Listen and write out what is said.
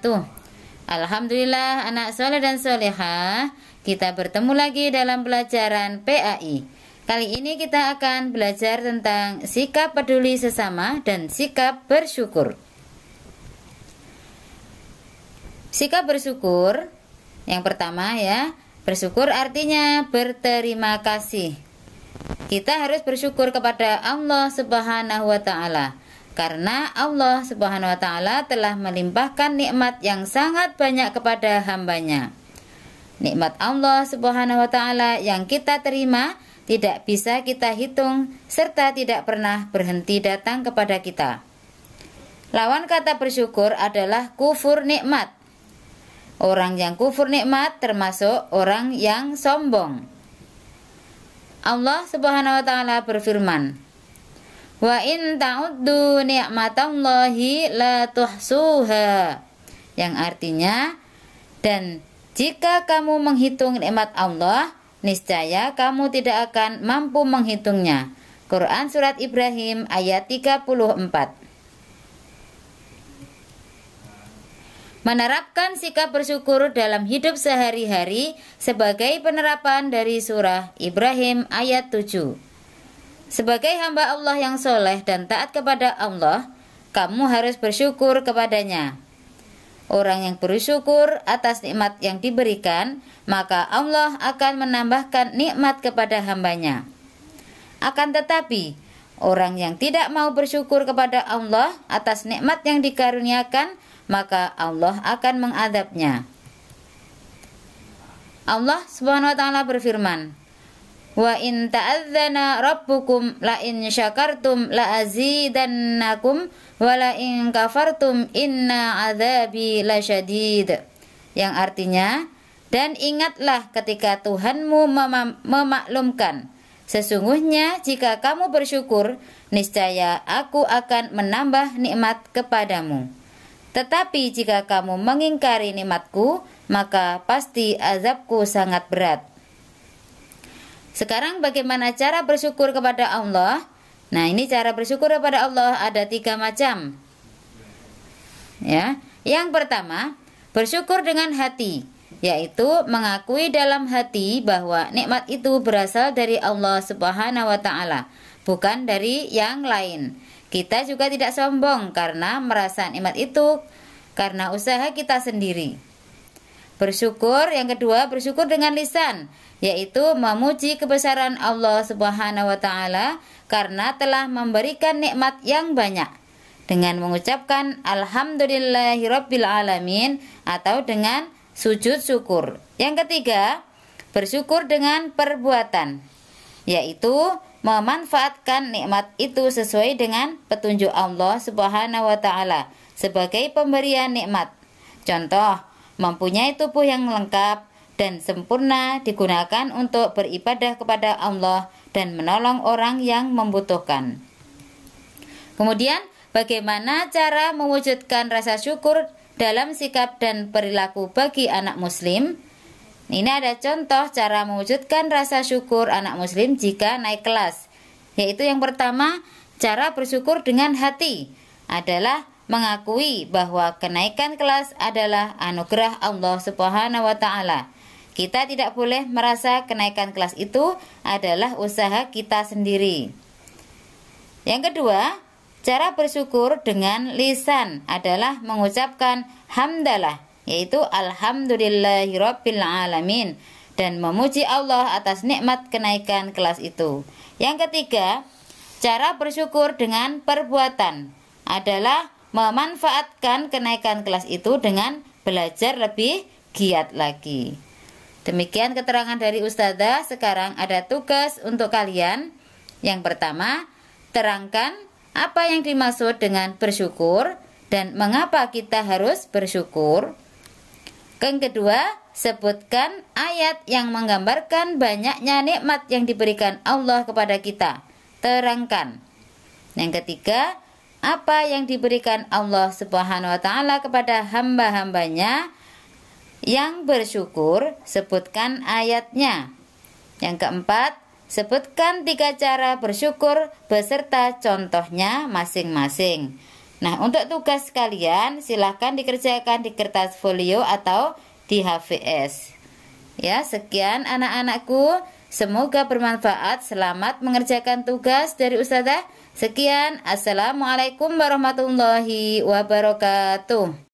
Tuh. Alhamdulillah anak soleh dan soleha, kita bertemu lagi dalam pelajaran PAI. Kali ini kita akan belajar tentang sikap peduli sesama dan sikap bersyukur. Sikap bersyukur yang pertama ya, bersyukur artinya berterima kasih. Kita harus bersyukur kepada Allah Subhanahu wa taala karena Allah Subhanahu wa taala telah melimpahkan nikmat yang sangat banyak kepada hambanya. Nikmat Allah Subhanahu wa taala yang kita terima tidak bisa kita hitung, serta tidak pernah berhenti datang kepada kita. Lawan kata bersyukur adalah kufur nikmat. Orang yang kufur nikmat termasuk orang yang sombong. Allah Subhanahu wa taala berfirman, Wa in ta'uddu ni'matallahi la tuhsuha. Yang artinya dan jika kamu menghitung nikmat Allah, niscaya kamu tidak akan mampu menghitungnya. Quran Surat Ibrahim ayat 34 Menerapkan sikap bersyukur dalam hidup sehari-hari sebagai penerapan dari surah Ibrahim ayat 7 Sebagai hamba Allah yang soleh dan taat kepada Allah, kamu harus bersyukur kepadanya. Orang yang bersyukur atas nikmat yang diberikan, maka Allah akan menambahkan nikmat kepada hambanya. Akan tetapi, orang yang tidak mau bersyukur kepada Allah atas nikmat yang dikaruniakan, maka Allah akan mengadabnya. Allah Subhanahu berfirman, Wa in ta'adzana rabbukum la in syakartum la azidannakum wa la in kafartum inna adzabi lasyadid. Yang artinya, dan ingatlah ketika Tuhanmu mem memaklumkan, sesungguhnya jika kamu bersyukur, niscaya aku akan menambah nikmat kepadamu. Tetapi jika kamu mengingkari nikmatku, maka pasti azabku sangat berat. Sekarang bagaimana cara bersyukur kepada Allah? Nah, ini cara bersyukur kepada Allah ada tiga macam. Ya, yang pertama bersyukur dengan hati, yaitu mengakui dalam hati bahwa nikmat itu berasal dari Allah Subhanahu wa taala, bukan dari yang lain. Kita juga tidak sombong karena merasa nikmat itu karena usaha kita sendiri. Bersyukur yang kedua bersyukur dengan lisan yaitu memuji kebesaran Allah Subhanahu wa taala karena telah memberikan nikmat yang banyak dengan mengucapkan alhamdulillahirabbil alamin atau dengan sujud syukur. Yang ketiga, bersyukur dengan perbuatan yaitu memanfaatkan nikmat itu sesuai dengan petunjuk Allah Subhanahu wa taala sebagai pemberian nikmat. Contoh, mempunyai tubuh yang lengkap dan sempurna digunakan untuk beribadah kepada Allah dan menolong orang yang membutuhkan. Kemudian, bagaimana cara mewujudkan rasa syukur dalam sikap dan perilaku bagi anak muslim? Ini ada contoh cara mewujudkan rasa syukur anak muslim jika naik kelas, yaitu yang pertama, cara bersyukur dengan hati adalah mengakui bahwa kenaikan kelas adalah anugerah Allah Subhanahu wa taala. Kita tidak boleh merasa kenaikan kelas itu adalah usaha kita sendiri. Yang kedua, cara bersyukur dengan lisan adalah mengucapkan hamdalah, yaitu alhamdulillahirabbil alamin dan memuji Allah atas nikmat kenaikan kelas itu. Yang ketiga, cara bersyukur dengan perbuatan adalah memanfaatkan kenaikan kelas itu dengan belajar lebih giat lagi. Demikian keterangan dari Ustazah. Sekarang ada tugas untuk kalian. Yang pertama, terangkan apa yang dimaksud dengan bersyukur dan mengapa kita harus bersyukur. Yang kedua, sebutkan ayat yang menggambarkan banyaknya nikmat yang diberikan Allah kepada kita. Terangkan. Yang ketiga, apa yang diberikan Allah Subhanahu wa taala kepada hamba-hambanya yang bersyukur, sebutkan ayatnya. Yang keempat, sebutkan tiga cara bersyukur beserta contohnya masing-masing. Nah, untuk tugas kalian silahkan dikerjakan di kertas folio atau di HVS. Ya, sekian anak-anakku. Semoga bermanfaat. Selamat mengerjakan tugas dari Ustazah. Sekian. Assalamualaikum warahmatullahi wabarakatuh.